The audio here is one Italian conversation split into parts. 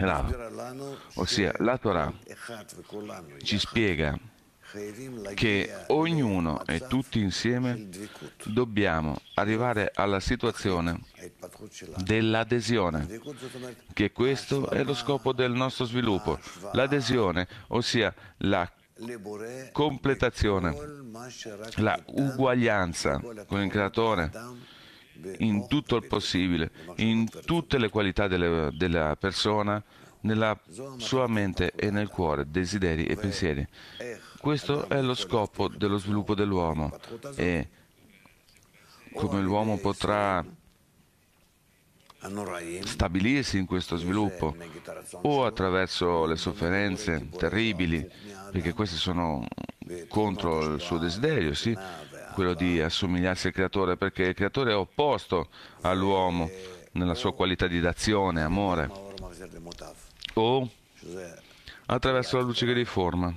Rav, ossia la Torah, ci spiega che ognuno e tutti insieme dobbiamo arrivare alla situazione dell'adesione, che questo è lo scopo del nostro sviluppo, l'adesione, ossia la completazione, la uguaglianza con il creatore in tutto il possibile, in tutte le qualità delle, della persona, nella sua mente e nel cuore, desideri e pensieri. Questo è lo scopo dello sviluppo dell'uomo e come l'uomo potrà stabilirsi in questo sviluppo o attraverso le sofferenze terribili, perché queste sono contro il suo desiderio, sì, quello di assomigliarsi al creatore, perché il creatore è opposto all'uomo nella sua qualità di d'azione, amore, o attraverso la luce che riforma,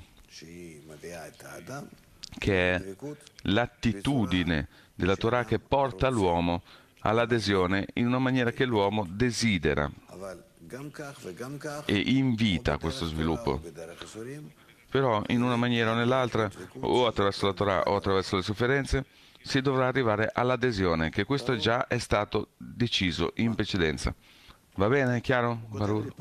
che è l'attitudine della Torah che porta l'uomo all'adesione in una maniera che l'uomo desidera e invita questo sviluppo però in una maniera o nell'altra, o attraverso la Torah o attraverso le sofferenze, si dovrà arrivare all'adesione, che questo già è stato deciso in precedenza. Va bene, è chiaro? Barur?